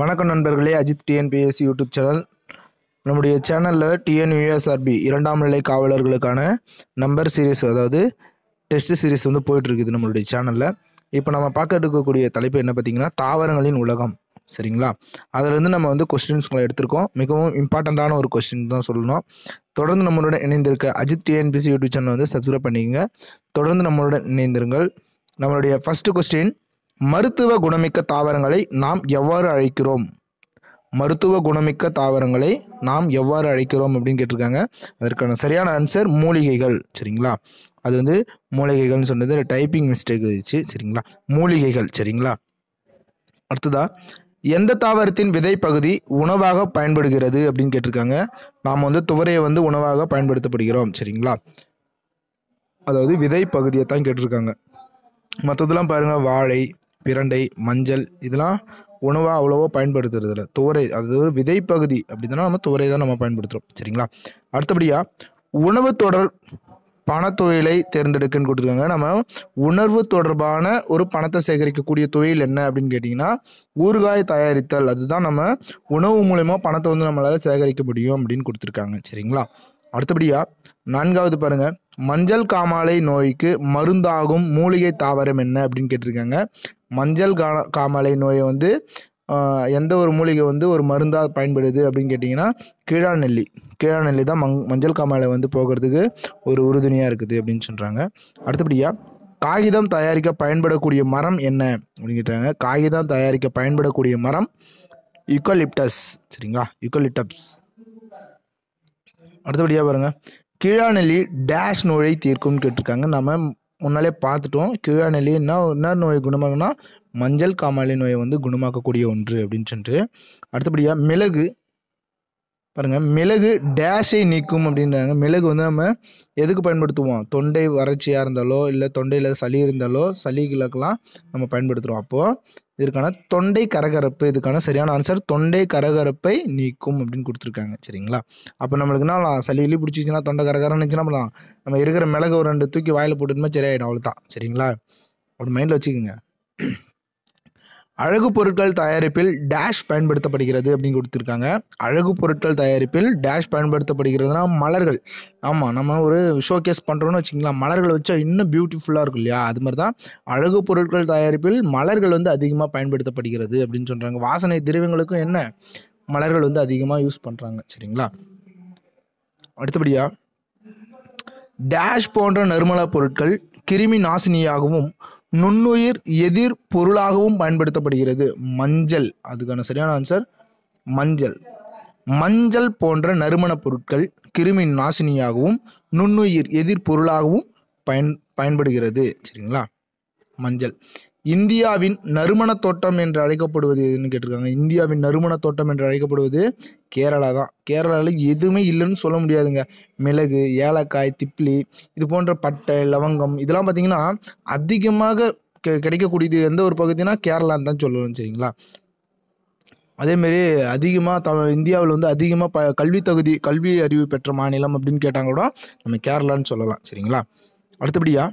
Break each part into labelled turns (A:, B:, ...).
A: வணக்கம் நண்பர்களே Ajith TNPSC YouTube channel நம்முடைய சேனலில் டிஎன்யூஎஸ்ஆர்பி இரண்டாம் நிலை காவலர்களுக்கான நம்பர் சீரீஸ் அதாவது டெஸ்ட் சீரீஸ் வந்து போயிட்டுருக்குது நம்மளுடைய சேனலில் இப்போ நம்ம பார்க்க எடுக்கக்கூடிய தலைப்பு என்ன பார்த்தீங்கன்னா தாவரங்களின் உலகம் சரிங்களா அதிலிருந்து நம்ம வந்து கொஸ்டின்ஸ்களை எடுத்திருக்கோம் மிகவும் இம்பார்ட்டண்ட்டான ஒரு கொஸ்டின் தான் சொல்லணும் தொடர்ந்து நம்மளோட இணைந்திருக்க அஜித் டிஎன்பிசி யூடியூப் சேனல் வந்து சப்ஸ்கிரைப் பண்ணிக்கங்க தொடர்ந்து நம்மளோட இணைந்திருங்கள் நம்மளுடைய ஃபஸ்ட்டு கொஸ்டின் மருத்துவ குணமிக்க தாவரங்களை நாம் எவ்வாறு அழைக்கிறோம் மருத்துவ குணமிக்க தாவரங்களை நாம் எவ்வாறு அழைக்கிறோம் அப்படின்னு கேட்டிருக்காங்க அதற்கான சரியான ஆன்சர் மூலிகைகள் சரிங்களா அது வந்து மூலிகைகள்னு சொன்னது டைப்பிங் மிஸ்டேக் இருந்துச்சு சரிங்களா மூலிகைகள் சரிங்களா அடுத்ததா எந்த தாவரத்தின் விதை பகுதி உணவாக பயன்படுகிறது அப்படின்னு கேட்டிருக்காங்க நாம் வந்து துவரையை வந்து உணவாக பயன்படுத்தப்படுகிறோம் சரிங்களா அதாவது விதை பகுதியை தான் கேட்டிருக்காங்க மற்றதெல்லாம் பாருங்கள் வாழை பிரண்டை மஞ்சள் இதெல்லாம் உணவாக அவ்வளோவா பயன்படுத்துறது இல்லை துவரை அதாவது விதை பகுதி அப்படின்னா நம்ம துவரை தான் நம்ம பயன்படுத்துகிறோம் சரிங்களா அடுத்தபடியாக உணவு தொடர் பணத்தொழிலை தேர்ந்தெடுக்குன்னு கொடுத்துருக்காங்க நம்ம உணர்வு தொடர்பான ஒரு பணத்தை சேகரிக்கக்கூடிய தொழில் என்ன அப்படின்னு கேட்டிங்கன்னா ஊறுகாய் தயாரித்தல் அதுதான் நம்ம உணவு மூலயமா பணத்தை வந்து நம்மளால் சேகரிக்க முடியும் அப்படின்னு கொடுத்துருக்காங்க சரிங்களா அடுத்தபடியாக நான்காவது பாருங்கள் மஞ்சள் காமாலை நோய்க்கு மருந்தாகும் மூலிகை தாவரம் என்ன அப்படின்னு கேட்டிருக்காங்க மஞ்சள் கா காமாலை நோயை வந்து எந்த ஒரு மூலிகை வந்து ஒரு மருந்தாக பயன்படுது அப்படின்னு கேட்டிங்கன்னா கீழாநெல்லி கீழாநெல்லி தான் மங் மஞ்சள் காமாலை வந்து போகிறதுக்கு ஒரு உறுதுணையாக இருக்குது அப்படின்னு சொல்கிறாங்க அடுத்தபடியாக காகிதம் தயாரிக்க பயன்படக்கூடிய மரம் என்ன அப்படின்னு கேட்டாங்க காகிதம் தயாரிக்க பயன்படக்கூடிய மரம் யுக்கலிப்டஸ் சரிங்களா யுக்கலிப்டப்ஸ் அடுத்தபடியாக பாருங்கள் கீழாநெல்லி டேஷ் நோயை தீர்க்கும்னு கேட்டிருக்காங்க நம்ம முன்னாலே பார்த்துட்டோம் கியூஆனலின்னா என்ன நோய் குணமாகனா மஞ்சள் காமாலை நோயை வந்து குணமாக்கக்கூடிய ஒன்று அப்படின்னு சொல்லிட்டு அடுத்தபடியாக மிளகு பாருங்கள் மிளகு டேஷை நீக்கும் அப்படின்றாங்க மிளகு வந்து நம்ம எதுக்கு பயன்படுத்துவோம் தொண்டை வறட்சியாக இருந்தாலோ இல்லை தொண்டையில் சளி இருந்தாலோ சளி நம்ம பயன்படுத்துகிறோம் அப்போது இதற்கான தொண்டை கரகரப்பு இதுக்கான சரியான ஆன்சர் தொண்டை கரகரப்பை நீக்கும் அப்படின்னு கொடுத்துருக்காங்க சரிங்களா அப்போ நம்மளுக்கு என்ன சளி இலி பிடிச்சிச்சின்னா தொண்டை கரகரம் இருந்துச்சுன்னா பண்ணலாம் நம்ம இருக்கிற மிளகு ஒரு ரெண்டு தூக்கி வாயில் போட்டுட்டுமே சரியாயிடும் அவ்வளோதான் சரிங்களா அப்படி மைண்டில் வச்சுக்கோங்க அழகு பொருட்கள் தயாரிப்பில் டேஷ் பயன்படுத்தப்படுகிறது அப்படின்னு கொடுத்துருக்காங்க அழகு பொருட்கள் தயாரிப்பில் டேஷ் பயன்படுத்தப்படுகிறதுனா மலர்கள் ஆமாம் நம்ம ஒரு ஷோகேஸ் பண்ணுறோன்னு வச்சுக்கலாம் மலர்களை வச்சா இன்னும் பியூட்டிஃபுல்லாக இருக்கும் இல்லையா அது மாதிரி தான் அழகு பொருட்கள் தயாரிப்பில் மலர்கள் வந்து அதிகமாக பயன்படுத்தப்படுகிறது அப்படின்னு சொல்கிறாங்க வாசனை திரவியங்களுக்கும் என்ன மலர்கள் வந்து அதிகமாக யூஸ் பண்ணுறாங்க சரிங்களா அடுத்தபடியாக டேஷ் போன்ற நறுமலப் பொருட்கள் கிருமி நாசினியாகவும் நுண்ணுயிர் எதிர் பொருளாகவும் பயன்படுத்தப்படுகிறது மஞ்சள் அதுக்கான சரியான ஆன்சர் மஞ்சள் மஞ்சள் போன்ற நறுமணப் பொருட்கள் கிருமி நாசினியாகவும் நுண்ணுயிர் எதிர் பொருளாகவும் பயன் பயன்படுகிறது சரிங்களா மஞ்சள் இந்தியாவின் நறுமண தோட்டம் என்று அழைக்கப்படுவது எதுன்னு கேட்டிருக்காங்க இந்தியாவின் நறுமண தோட்டம் என்று அழைக்கப்படுவது கேரளா தான் கேரளாவில் எதுவுமே இல்லைன்னு சொல்ல முடியாதுங்க மிளகு ஏலக்காய் திப்ளி இது போன்ற பட்டை லவங்கம் இதெல்லாம் பார்த்தீங்கன்னா அதிகமாக கிடைக்கக்கூடியது எந்த ஒரு பகுதினா கேரளான்னு தான் சொல்லணும் சரிங்களா அதேமாரி அதிகமாக த இந்தியாவில் வந்து அதிகமாக ப கல்வி தகுதி கல்வி அறிவு பெற்ற மாநிலம் அப்படின்னு கேட்டாங்க கூட நம்ம கேரளான்னு சொல்லலாம் சரிங்களா அடுத்தபடியாக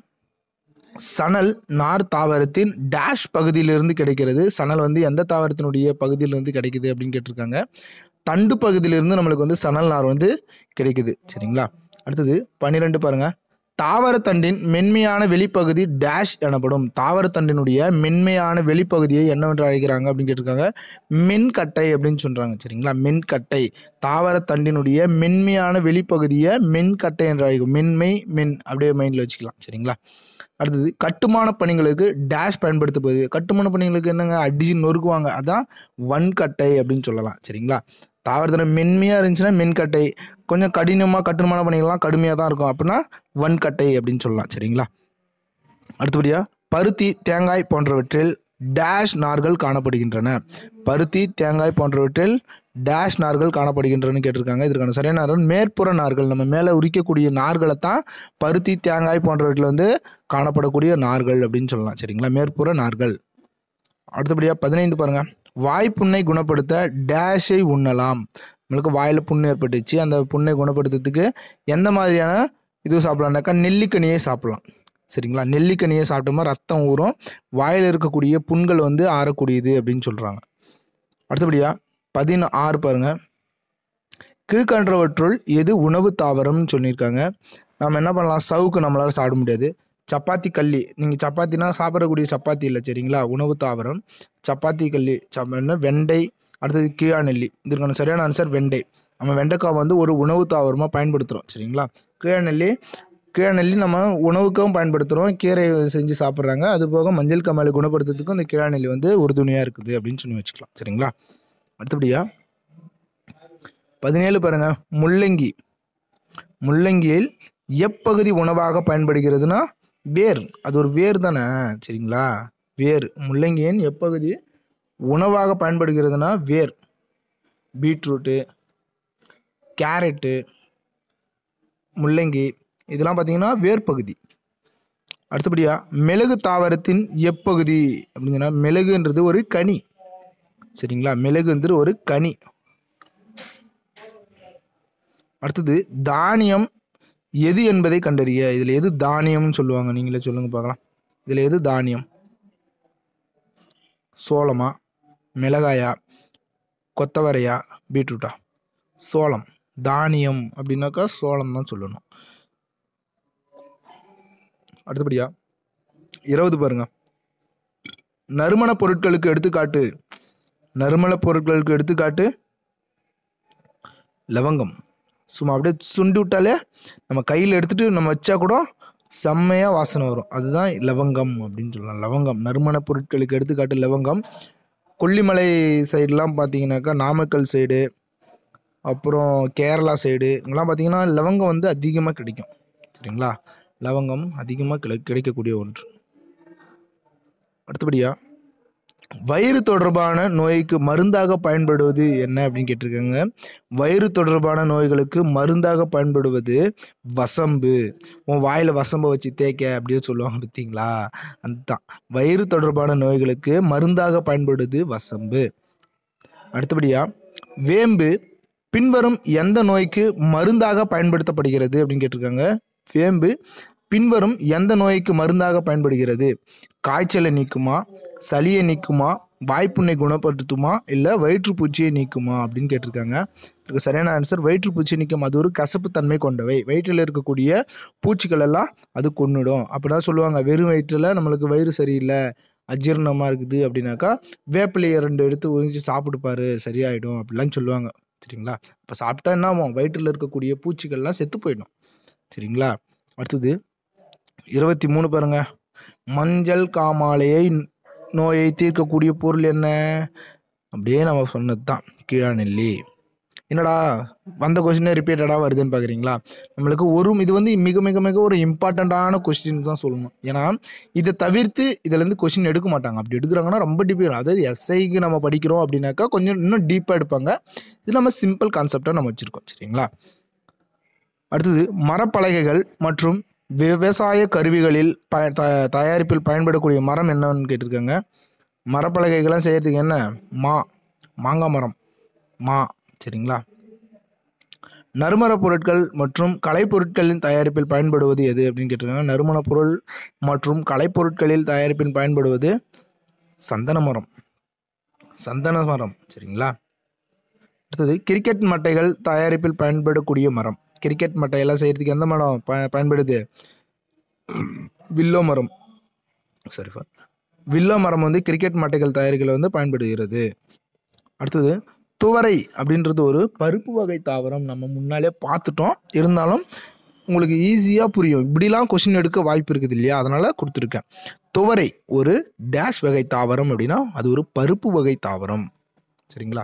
A: சணல் நார் தாவரத்தின் டேஷ் பகுதியிலிருந்து கிடைக்கிறது சணல் வந்து எந்த தாவரத்தினுடைய பகுதியிலிருந்து கிடைக்குது அப்படின்னு கேட்டிருக்காங்க தண்டு பகுதியிலிருந்து நம்மளுக்கு வந்து சணல் நார் வந்து கிடைக்குது சரிங்களா அடுத்தது பன்னிரெண்டு பாருங்கள் தாவரத்தண்டின் மென்மையான வெளிப்பகுதி டேஷ் எனப்படும் தாவரத்தண்டினுடைய மென்மையான வெளிப்பகுதியை என்னவென்று அழைக்கிறாங்க அப்படின்னு கேட்டிருக்காங்க மென்கட்டை அப்படின்னு சொல்கிறாங்க சரிங்களா மென்கட்டை தாவரத்தண்டினுடைய மென்மையான வெளிப்பகுதியை மென்கட்டை என்று அழைக்கும் மென்மை மென் அப்படியே மைண்டில் வச்சுக்கலாம் சரிங்களா அடுத்தது கட்டுமான பணிகளுக்கு டேஷ் பயன்படுத்தப்படுது கட்டுமான பணிகளுக்கு என்னங்க அடிச்சு நொறுக்குவாங்க அதான் வன்கட்டை அப்படின்னு சொல்லலாம் சரிங்களா தாவரத்தில் மென்மையாக இருந்துச்சுன்னா மென்கட்டை கொஞ்சம் கடினமாக கட்டுமான பணிகள்லாம் கடுமையாக தான் இருக்கும் அப்படின்னா வன்கட்டை அப்படின்னு சொல்லலாம் சரிங்களா அடுத்தபடியாக பருத்தி தேங்காய் போன்றவற்றில் டேஷ் நார்கள் காணப்படுகின்றன பருத்தி தேங்காய் போன்றவற்றில் டேஷ் நார்கள் காணப்படுகின்றன கேட்டிருக்காங்க இதற்கான சரியான நார்கள் மேற்புற நார்கள் நம்ம மேலே உரிக்கக்கூடிய நார்களை தான் பருத்தி தேங்காய் போன்றவற்றில் வந்து காணப்படக்கூடிய நார்கள் அப்படின்னு சொல்லலாம் சரிங்களா மேற்புற நார்கள் அடுத்தபடியாக பதினைந்து பாருங்கள் வாய் புண்ணை குணப்படுத்த டேஷை உண்ணலாம் நம்மளுக்கு வாயில் புண்ணு ஏற்பட்டுச்சு அந்த புண்ணை குணப்படுத்துறதுக்கு எந்த மாதிரியான இது சாப்பிட்லான்னாக்கா நெல்லிக்கனியை சாப்பிட்லாம் சரிங்களா நெல்லிக்கனியை சாப்பிட்டோமா ரத்தம் ஊறும் வாயில் இருக்கக்கூடிய புண்கள் வந்து ஆறக்கூடியது அப்படின்னு சொல்கிறாங்க அடுத்தபடியாக பதின ஆறு பாருங்கள் கீழ்கன்றவற்றுள் எது உணவு தாவரம்னு சொல்லியிருக்காங்க நம்ம என்ன பண்ணலாம் சவுக்கு நம்மளால் சாப்பிட முடியாது சப்பாத்தி கல்லி நீங்கள் சப்பாத்தினா சாப்பிடக்கூடிய சப்பாத்தி இல்லை சரிங்களா உணவு தாவரம் சப்பாத்தி கல்லி சப்பாத்தினா வெண்டை அடுத்தது கீழாநெல்லி இதற்கான சரியான ஆன்சர் வெண்டை நம்ம வெண்டைக்காய் வந்து ஒரு உணவு தாவரமாக பயன்படுத்துகிறோம் சரிங்களா கீழநெல்லி கீழநெல்லி நம்ம உணவுக்கும் பயன்படுத்துகிறோம் கீரை செஞ்சு சாப்பிட்றாங்க அது போக மஞ்சள் கமலை குணப்படுத்துறதுக்கும் இந்த கீழநெல்லி வந்து உறுதுணையாக இருக்குது அப்படின்னு சொல்லி வச்சுக்கலாம் சரிங்களா அடுத்தபடியா பதினேழு பாருங்கள் முள்ளங்கி முள்ளங்கியில் எப்பகுதி உணவாக பயன்படுகிறதுனா வேர் அது ஒரு வேர் தானே சரிங்களா வேர் முள்ளங்கியின் எப்பகுதி உணவாக பயன்படுகிறதுனா வேர் பீட்ரூட்டு கேரட்டு முள்ளங்கி இதெல்லாம் பார்த்தீங்கன்னா வேர்பகுதி அடுத்தபடியாக மிளகு தாவரத்தின் எப்பகுதி அப்படிங்கன்னா மிளகுன்றது ஒரு கனி சரிங்களா மிளகுன்றது ஒரு கனி அடுத்தது தானியம் எது என்பதை கண்டறிய இதில் எது தானியம்னு சொல்லுவாங்க நீங்களே சொல்லுங்கள் பார்க்கலாம் இதில் எது தானியம் சோளமா மிளகாயா கொத்தவரையா பீட்ரூட்டா சோளம் தானியம் அப்படின்னாக்கா சோளம் தான் சொல்லணும் அடுத்தபடியா இருபது பாருங்க நறுமண பொருட்களுக்கு எடுத்துக்காட்டு நறுமண பொருட்களுக்கு எடுத்துக்காட்டு லவங்கம் சும்மா அப்படியே சுண்டு விட்டாலே நம்ம கையில் எடுத்துகிட்டு நம்ம வச்சா கூட செம்மையாக வாசனை வரும் அதுதான் லவங்கம் அப்படின்னு சொல்லலாம் லவங்கம் நறுமண பொருட்களுக்கு எடுத்துக்காட்டு லவங்கம் கொல்லிமலை சைடெலாம் பார்த்தீங்கன்னாக்கா நாமக்கல் சைடு அப்புறம் கேரளா சைடு இங்கெல்லாம் பார்த்தீங்கன்னா லவங்கம் வந்து அதிகமாக கிடைக்கும் சரிங்களா லவங்கம் அதிகமாக கிடைக்கக்கூடிய ஒன்று அடுத்தபடியாக வயிறு தொடர்பான நோய்க்கு மருந்தாக பயன்படுவது என்ன அப்படின்னு கேட்டிருக்காங்க வயிறு தொடர்பான நோய்களுக்கு மருந்தாக பயன்படுவது வசம்பு உன் வாயில் வசம்பை வச்சு தேய்க்க அப்படின்னு சொல்லுவாங்க பார்த்தீங்களா அதுதான் வயிறு தொடர்பான நோய்களுக்கு மருந்தாக பயன்படுவது வசம்பு அடுத்தபடியாக வேம்பு பின்வரும் எந்த நோய்க்கு மருந்தாக பயன்படுத்தப்படுகிறது அப்படின்னு கேட்டிருக்காங்க வேம்பு பின்வரும் எந்த நோய்க்கு மருந்தாக பயன்படுகிறது காய்ச்சலை நீக்குமா சளியை நீக்குமா வாய்ப்புண்ணை குணப்படுத்துமா இல்லை வயிற்றுப்பூச்சியை நீக்குமா அப்படின்னு கேட்டிருக்காங்க இதுக்கு சரியான ஆன்சர் வயிற்றுப்பூச்சி நிற்கும் அது ஒரு கசப்பு தன்மை கொண்டவை வயிற்றில் இருக்கக்கூடிய பூச்சிகள் எல்லாம் அது கொண்டுடும் அப்படிதான் சொல்லுவாங்க வெறும் வயிற்றில் நம்மளுக்கு வயிறு சரியில்லை அஜீரணமாக இருக்குது அப்படின்னாக்கா வேப்பிலையை ரெண்டு எடுத்து உறிஞ்சி சாப்பிடுப்பாரு சரியாயிடும் அப்படிலாம் சொல்லுவாங்க சரிங்களா இப்போ சாப்பிட்டா என்ன ஆகும் வயிற்றில் இருக்கக்கூடிய பூச்சிகள்லாம் செத்து போயிடும் சரிங்களா அடுத்தது இருபத்தி மூணு பாருங்கள் மஞ்சள் காமாலையை நோயை தீர்க்கக்கூடிய பொருள் என்ன அப்படியே நம்ம சொன்னது தான் கீழாநெல்லி என்னடா வந்த கொஸ்டினே ரிப்பீட்டடாக வருதுன்னு பார்க்குறீங்களா நம்மளுக்கு ஒரு இது வந்து மிக மிக மிக ஒரு இம்பார்ட்டண்ட்டான கொஸ்டின் தான் சொல்லணும் ஏன்னா இதை தவிர்த்து இதுலேருந்து கொஸ்டின் எடுக்க மாட்டாங்க அப்படி எடுக்கிறாங்கன்னா ரொம்ப டீப்பாக அதாவது எஸ்ஐக்கு நம்ம படிக்கிறோம் அப்படின்னாக்கா கொஞ்சம் இன்னும் டீப்பாக எடுப்பாங்க இது நம்ம சிம்பிள் கான்செப்டாக நம்ம வச்சுருக்கோம் சரிங்களா அடுத்தது மரப்பலகைகள் மற்றும் விவசாய கருவிகளில் ப த தயாரிப்பில் பயன்படக்கூடிய மரம் என்னன்னு கேட்டிருக்காங்க மரப்பலகைகள்லாம் செய்கிறதுக்கு என்ன மா மாங்காய் மரம் மா சரிங்களா நறுமண பொருட்கள் மற்றும் கலைப்பொருட்களின் தயாரிப்பில் பயன்படுவது எது அப்படின்னு கேட்டிருக்காங்க நறுமணப் பொருள் மற்றும் கலைப்பொருட்களில் தயாரிப்பில் பயன்படுவது சந்தன மரம் சந்தன மரம் சரிங்களா அடுத்தது கிரிக்கெட் மட்டைகள் தயாரிப்பில் பயன்படக்கூடிய மரம் கிரிக்கெட் மட்டை எல்லாம் செய்கிறதுக்கு எந்த மரம் ப பயன்படுது வில்லோ மரம் சாரி ஃபார் வில்லோ மரம் வந்து கிரிக்கெட் மட்டைகள் தயாரிக்கல வந்து பயன்படுகிறது அடுத்தது துவரை அப்படின்றது ஒரு பருப்பு வகை தாவரம் நம்ம முன்னாலே பார்த்துட்டோம் இருந்தாலும் உங்களுக்கு ஈஸியாக புரியும் இப்படிலாம் கொஷின் எடுக்க வாய்ப்பு இருக்குது இல்லையா அதனால் கொடுத்துருக்கேன் துவரை ஒரு டேஷ் வகை தாவரம் அப்படின்னா அது ஒரு பருப்பு வகை தாவரம் சரிங்களா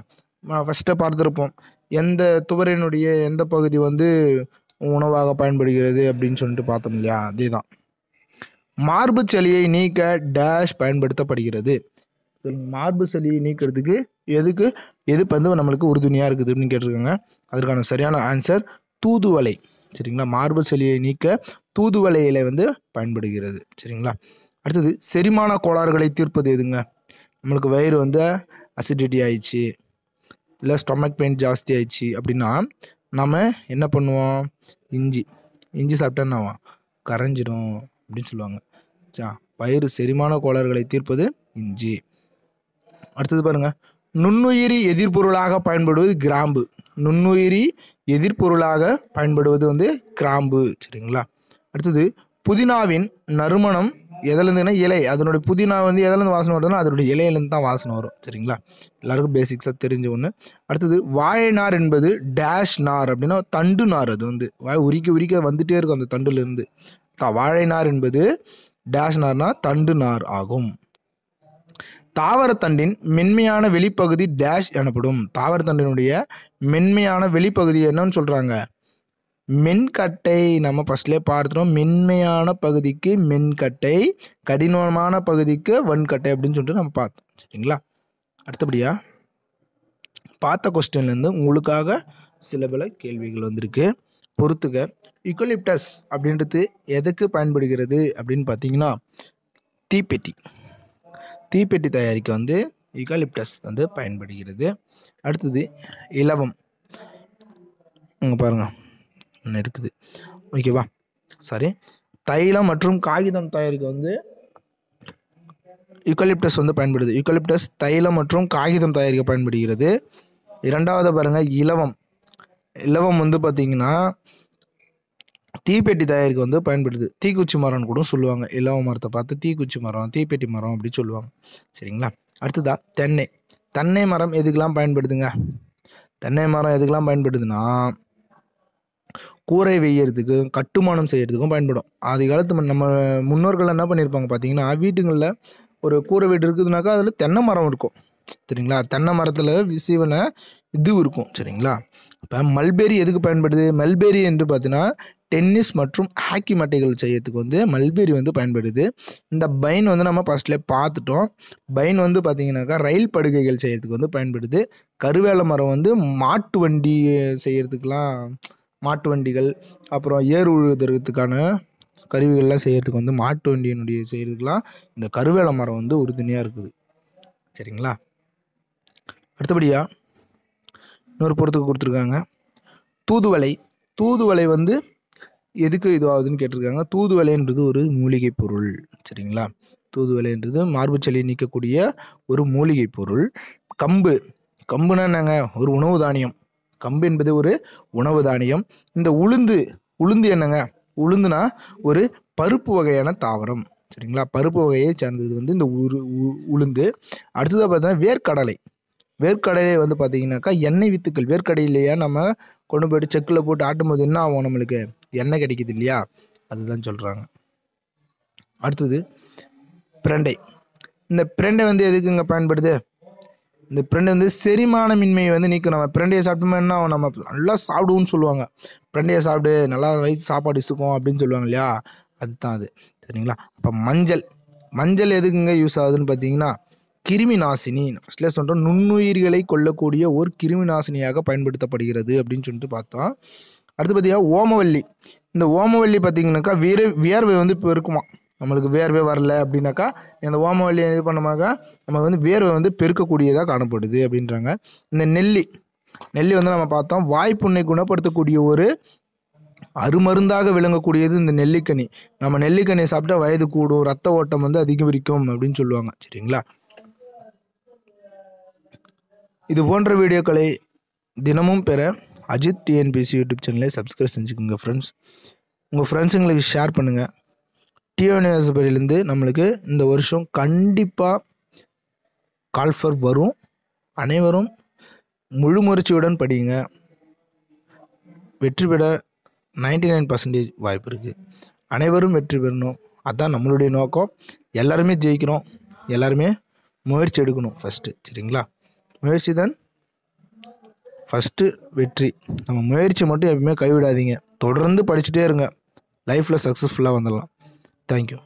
A: ஃபஸ்ட்டை பார்த்துருப்போம் எந்த துவரினுடைய எந்த பகுதி வந்து உணவாக பயன்படுகிறது அப்படின்னு சொல்லிட்டு பார்த்தோம் இல்லையா அதே தான் மார்பு சளியை நீக்க டேஷ் பயன்படுத்தப்படுகிறது சரி மார்பு சளியை நீக்கிறதுக்கு எதுக்கு எது வந்து நம்மளுக்கு உறுதுணையாக இருக்குது அப்படின்னு கேட்டிருக்காங்க அதற்கான சரியான ஆன்சர் தூதுவலை சரிங்களா மார்பு சளியை நீக்க தூதுவலையில வந்து பயன்படுகிறது சரிங்களா அடுத்தது செரிமான கோளாறுகளை தீர்ப்பது எதுங்க நம்மளுக்கு வயிறு வந்து அசிடிட்டி ஆயிடுச்சு இல்லை ஸ்டொமக் பெயின் ஜாஸ்தி ஆயிடுச்சு அப்படின்னா நம்ம என்ன பண்ணுவோம் இஞ்சி இஞ்சி சாப்பிட்டா கரைஞ்சிடும் அப்படின்னு சொல்லுவாங்க சா பயிறு செரிமான கோளாறுகளை தீர்ப்பது இஞ்சி அடுத்தது பாருங்கள் நுண்ணுயிரி எதிர்பொருளாக பயன்படுவது கிராம்பு நுண்ணுயிரி எதிர்பொருளாக பயன்படுவது வந்து கிராம்பு சரிங்களா அடுத்தது புதினாவின் நறுமணம் எதுலேருந்துன்னா இலை அதனுடைய புதினா வந்து எதுலேருந்து வாசனை வருதுன்னா அதனுடைய இலையிலேருந்து தான் வாசனை வரும் சரிங்களா எல்லாருக்கும் பேசிக்ஸாக தெரிஞ்ச ஒன்று அடுத்தது வாழைநார் என்பது டேஷ் நார் அப்படின்னா தண்டு நார் அது வந்து வாய் உரிக்க உரிக்க வந்துகிட்டே இருக்கும் அந்த தண்டுலேருந்து வாழைநார் என்பது டேஷ் நார்னா தண்டு நார் ஆகும் தாவரத்தண்டின் மென்மையான வெளிப்பகுதி டேஷ் எனப்படும் தாவரத்தண்டினுடைய மென்மையான வெளிப்பகுதி என்னன்னு சொல்கிறாங்க மென்கட்டை நம்ம ஃபஸ்ட்லேயே பார்த்துட்டோம் மென்மையான பகுதிக்கு மென்கட்டை கடினமான பகுதிக்கு வன்கட்டை அப்படின்னு சொல்லிட்டு நம்ம பார்த்தோம் சரிங்களா அடுத்தபடியா பார்த்த கொஸ்டின்லேருந்து உங்களுக்காக சில பல கேள்விகள் வந்திருக்கு பொறுத்துக்க யூக்கலிப்டஸ் அப்படின்றது எதுக்கு பயன்படுகிறது அப்படின்னு பார்த்தீங்கன்னா தீப்பெட்டி தீப்பெட்டி தயாரிக்க வந்து யூக்காலிப்டஸ் வந்து பயன்படுகிறது அடுத்தது இலவம் இங்கே பாருங்கள் இருக்குது ஓகேவா சாரி தைலம் மற்றும் காகிதம் தயாரிக்க வந்து யூக்கலிப்டஸ் வந்து பயன்படுது யூக்கலிப்டஸ் தைலம் மற்றும் காகிதம் தயாரிக்க பயன்படுகிறது இரண்டாவது பாருங்கள் இலவம் இலவம் வந்து பார்த்திங்கன்னா தீப்பெட்டி தயாரிக்க வந்து பயன்படுது தீக்குச்சி மரம்னு கூட சொல்லுவாங்க இலவ மரத்தை பார்த்து தீக்குச்சி மரம் தீப்பெட்டி மரம் அப்படின்னு சொல்லுவாங்க சரிங்களா அடுத்ததா தென்னை தென்னை மரம் எதுக்கெலாம் பயன்படுதுங்க தென்னை மரம் எதுக்கெலாம் பயன்படுதுன்னா கூரை வெய்யறதுக்கும் கட்டுமானம் செய்கிறதுக்கும் பயன்படும் ஆதி காலத்து நம்ம முன்னோர்கள் என்ன பண்ணியிருப்பாங்க பார்த்தீங்கன்னா வீட்டுங்களில் ஒரு கூரை வீடு இருக்குதுனாக்கா அதில் தென்னை மரம் இருக்கும் சரிங்களா தென்னை மரத்தில் சீவனை இது இருக்கும் சரிங்களா இப்போ மல்பெரி எதுக்கு பயன்படுது மல்பெரி என்று பார்த்தீங்கன்னா டென்னிஸ் மற்றும் ஹாக்கி மட்டைகள் செய்யறதுக்கு வந்து மல்பெரி வந்து பயன்படுது இந்த பைன் வந்து நம்ம ஃபஸ்ட்டில் பார்த்துட்டோம் பைன் வந்து பார்த்திங்கனாக்கா ரயில் படுகைகள் செய்யறதுக்கு வந்து பயன்படுது கருவேல மரம் வந்து மாட்டு வண்டி செய்கிறதுக்கெலாம் மாட்டு வண்டிகள் அப்புறம் ஏர் உழுவதற்கான கருவிகள்லாம் செய்கிறதுக்கு வந்து மாட்டு வண்டியினுடைய செய்கிறதுக்கெலாம் இந்த கருவேல மரம் வந்து உறுதுணையாக இருக்குது சரிங்களா அடுத்தபடியாக இன்னொரு பொறுத்துக்கு கொடுத்துருக்காங்க தூதுவலை தூதுவலை வந்து எதுக்கு இதுவாகுதுன்னு கேட்டிருக்காங்க தூதுவலைன்றது ஒரு மூலிகை பொருள் சரிங்களா தூதுவலைன்றது மார்பு செலி நீக்கக்கூடிய ஒரு மூலிகை பொருள் கம்பு கம்புனா என்னங்க ஒரு உணவு தானியம் கம்பு என்பது ஒரு உணவு தானியம் இந்த உளுந்து உளுந்து என்னங்க உளுந்துனா ஒரு பருப்பு வகையான தாவரம் சரிங்களா பருப்பு வகையை சேர்ந்தது வந்து இந்த உரு உளுந்து அடுத்ததாக பார்த்தீங்கன்னா வேர்க்கடலை வேர்க்கடலை வந்து பார்த்தீங்கன்னாக்கா எண்ணெய் வித்துக்கள் வேர்க்கடையிலேயே நம்ம கொண்டு போய்ட்டு செக்கில் போட்டு ஆட்டும்போது என்ன ஆகும் நம்மளுக்கு எண்ணெய் கிடைக்குது இல்லையா அதுதான் சொல்கிறாங்க அடுத்தது பிரண்டை இந்த பிரண்டை வந்து எதுக்குங்க பயன்படுது இந்த பிரண்டை வந்து செரிமானமின்மையை வந்து நீக்கும் நம்ம பிரண்டையை சாப்பிட்டோம்னா நம்ம நல்லா சாப்பிடுவோம்னு சொல்லுவாங்க பிரண்டையை சாப்பிடு நல்லா வயிற்று சாப்பாடு இசுக்கும் அப்படின்னு சொல்லுவாங்க இல்லையா அதுதான் அது சரிங்களா அப்போ மஞ்சள் மஞ்சள் எதுக்குங்க யூஸ் ஆகுதுன்னு பார்த்தீங்கன்னா கிருமி நாசினி ஃபஸ்ட்டில் சொல்கிறோம் நுண்ணுயிர்களை கொல்லக்கூடிய ஒரு கிருமி நாசினியாக பயன்படுத்தப்படுகிறது அப்படின்னு சொல்லிட்டு பார்த்தோம் அடுத்து பார்த்தீங்கன்னா ஓமவல்லி இந்த ஓமவல்லி பார்த்தீங்கன்னாக்கா வீர வியர்வை வந்து இப்போ இருக்குமா நம்மளுக்கு வேர்வே வரல அப்படின்னாக்கா இந்த ஓமவல்லி இது பண்ணமாக்கா நம்ம வந்து வேர்வை வந்து பெருக்கக்கூடியதாக காணப்படுது அப்படின்றாங்க இந்த நெல்லி நெல்லி வந்து நம்ம பார்த்தோம் வாய்ப்புண்ணை குணப்படுத்தக்கூடிய ஒரு அருமருந்தாக விளங்கக்கூடியது இந்த நெல்லிக்கனி நம்ம நெல்லிக்கனியை சாப்பிட்டா வயது கூடும் ரத்த ஓட்டம் வந்து அதிகரிக்கும் அப்படின்னு சொல்லுவாங்க சரிங்களா இது போன்ற வீடியோக்களை தினமும் பெற அஜித் டிஎன்பிசி யூடியூப் சேனலை சப்ஸ்கிரைப் செஞ்சுக்கோங்க ஃப்ரெண்ட்ஸ் உங்கள் ஃப்ரெண்ட்ஸுங்களுக்கு ஷேர் பண்ணுங்கள் டியோனியாசபரியிலேருந்து நம்மளுக்கு இந்த வருஷம் கண்டிப்பாக கால்ஃபர் வரும் அனைவரும் முழு முயற்சியுடன் படியுங்க வெற்றி பெற நைன்டி நைன் பர்சன்டேஜ் வாய்ப்பு இருக்குது அனைவரும் வெற்றி பெறணும் அதுதான் நம்மளுடைய நோக்கம் எல்லாருமே ஜெயிக்கிறோம் எல்லாருமே முயற்சி எடுக்கணும் ஃபஸ்ட்டு சரிங்களா முயற்சி தான் ஃபஸ்ட்டு வெற்றி நம்ம முயற்சி மட்டும் எப்பவுமே கைவிடாதீங்க தொடர்ந்து படிச்சுட்டே இருங்க லைஃப்பில் சக்ஸஸ்ஃபுல்லாக வந்துடலாம் தேங்க்யூ